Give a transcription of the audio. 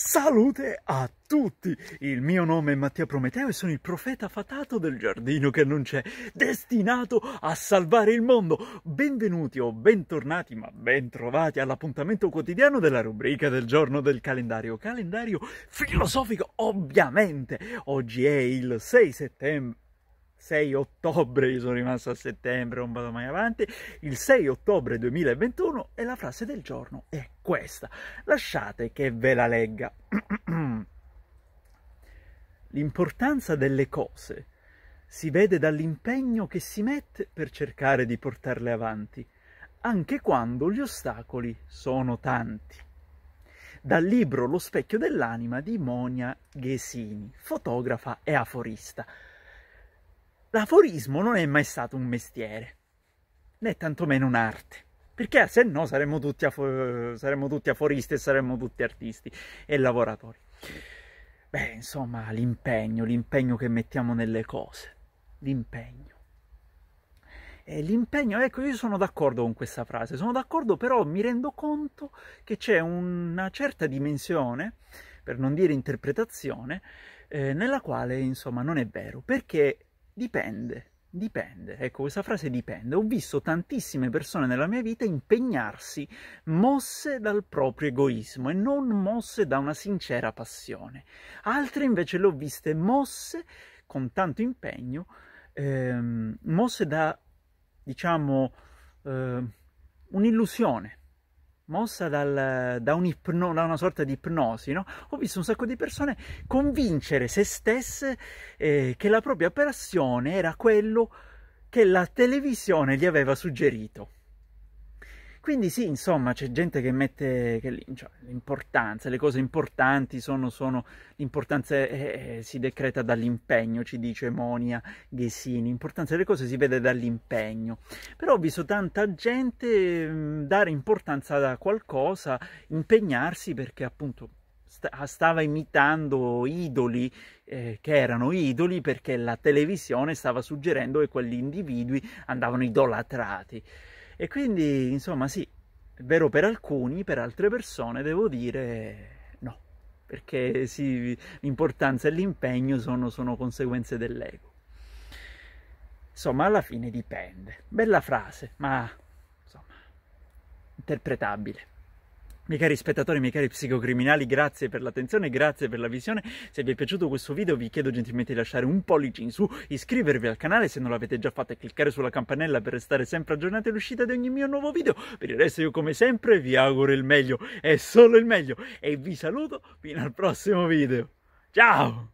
Salute a tutti! Il mio nome è Mattia Prometeo e sono il profeta fatato del giardino che non c'è, destinato a salvare il mondo. Benvenuti o bentornati, ma bentrovati all'appuntamento quotidiano della rubrica del giorno del calendario. Calendario filosofico, ovviamente! Oggi è il 6 settembre 6 ottobre, io sono rimasto a settembre, non vado mai avanti, il 6 ottobre 2021 e la frase del giorno è questa. Lasciate che ve la legga. L'importanza delle cose si vede dall'impegno che si mette per cercare di portarle avanti, anche quando gli ostacoli sono tanti dal libro Lo specchio dell'anima di Monia Ghesini, fotografa e aforista l'aforismo non è mai stato un mestiere, né tantomeno un'arte. Perché se no saremmo tutti, saremmo tutti aforisti e saremmo tutti artisti e lavoratori. Beh, insomma, l'impegno, l'impegno che mettiamo nelle cose, l'impegno. E l'impegno, ecco, io sono d'accordo con questa frase, sono d'accordo però mi rendo conto che c'è una certa dimensione, per non dire interpretazione, eh, nella quale, insomma, non è vero, perché Dipende, dipende. Ecco, questa frase dipende. Ho visto tantissime persone nella mia vita impegnarsi mosse dal proprio egoismo e non mosse da una sincera passione. Altre invece le ho viste mosse con tanto impegno, ehm, mosse da, diciamo, eh, un'illusione mossa dal, da, un da, una sorta di ipnosi, no? ho visto un sacco di persone convincere se stesse eh, che la propria operazione era quello che la televisione gli aveva suggerito. Quindi sì, insomma, c'è gente che mette che, cioè, l'importanza, le cose importanti sono, sono l'importanza eh, eh, si decreta dall'impegno, ci dice Monia Ghesini, l'importanza delle cose si vede dall'impegno. Però ho visto tanta gente mm, dare importanza a qualcosa, impegnarsi perché appunto ah, stava imitando idoli eh, che erano idoli perché la televisione stava suggerendo che quegli individui andavano idolatrati. E quindi, insomma, sì, è vero per alcuni, per altre persone devo dire no, perché sì, l'importanza e l'impegno sono, sono conseguenze dell'ego. Insomma, alla fine dipende. Bella frase, ma insomma, interpretabile. Miei cari spettatori, miei cari psicocriminali, grazie per l'attenzione, grazie per la visione. Se vi è piaciuto questo video vi chiedo gentilmente di lasciare un pollice in su, iscrivervi al canale se non l'avete già fatto e cliccare sulla campanella per restare sempre aggiornati all'uscita di ogni mio nuovo video. Per il resto io come sempre vi auguro il meglio, è solo il meglio, e vi saluto fino al prossimo video. Ciao!